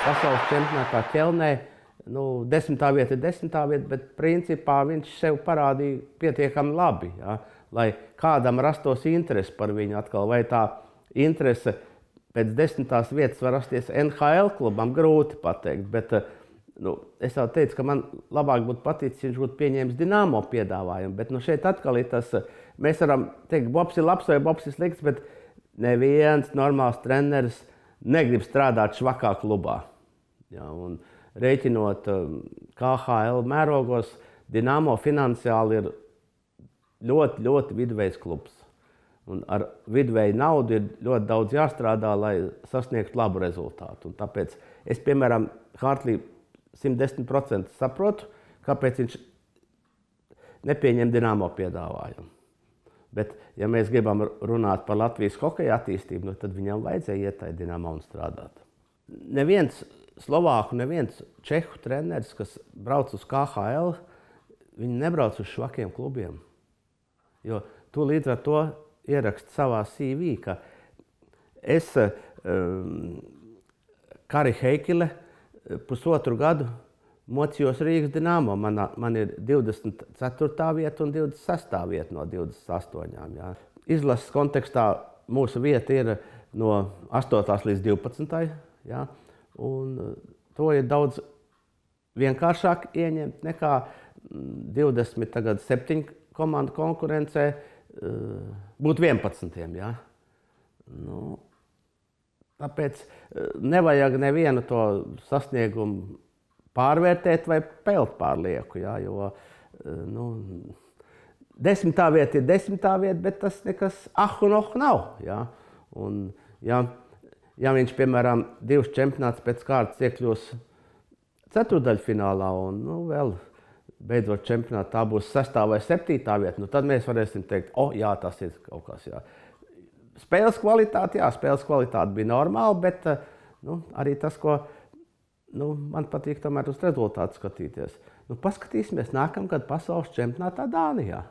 pasaules čempionātā ķelnē. Nu, desmitā vieta ir desmitā vieta, bet principā viņš sev parādīja pietiekami labi, ja, lai kādam rastos interesi par viņu atkal. Vai tā interese pēc desmitās vietas var rasties NHL klubam, grūti pateikt. Bet, eh, nu, es jau teicu, ka man labāk būtu paticis, ja viņš būtu pieņēmis dināmo piedāvājumu. Bet nu, šeit atkal ir tas, eh, mēs varam teikt, Bobs ir labs vai Bobs ir slikts, bet neviens normāls treneris – negrib strādāt švakā klubā. Ja, un rēķinot um, KHL mērogos, Dienāmo finansiāli ir ļoti, ļoti vidveids klubs. Un ar vidēju naudu ir ļoti daudz jāstrādā, lai sasniegtu labu rezultātu. Un tāpēc es, piemēram, Hartlī 110% saprotu, kāpēc viņš nepieņem dināmo piedāvājumu. Bet, ja mēs gribam runāt par Latvijas hokeja attīstību, nu, tad viņam vajadzēja iet tādā dīnāmā un strādāt. Neviens Slovāku, neviens Čehu treneris, kas brauc uz KHL, viņi nebrauc uz švakiem klubiem. Jo tu līdz ar to ieraksti savā CV, ka es, um, Kari Heikile, pusotru gadu mocījos Rīgas dīnāmo. Man, man ir 24. vieta un 26. vieta no 28. Jā. Izlases kontekstā mūsu vieta ir no 8. līdz 12. Jā. Un eh, to ir daudz vienkāršāk ieņemt nekā 27 mm, komandu konkurencē eh, būt 11. Jā. Nu, tāpēc eh, nevajag nevienu to sasniegumu pārvērtēt vai pelt pārlieku. Jā, jo, eh, nu, desmitā vieta ir desmitā vieta, bet tas nekas ah un oh nav. Jā. Un, jā, ja viņš, piemēram, divus čempionātus pēc kārtas iekļūs ceturdaļfinālā un nu, vēl beidzot čempionātā tā būs sestā vai septītā vieta, nu, tad mēs varēsim teikt, o, oh, jā, tas ir kaut kas. Jā. Spēles kvalitāte, jā, spēles kvalitāte bija normāla, bet eh, nu, arī tas, ko mēs nu, man patīk tomēr uz rezultātu skatīties. Nu, paskatīsimies nākamgad pasaules čempionātā Dānijā.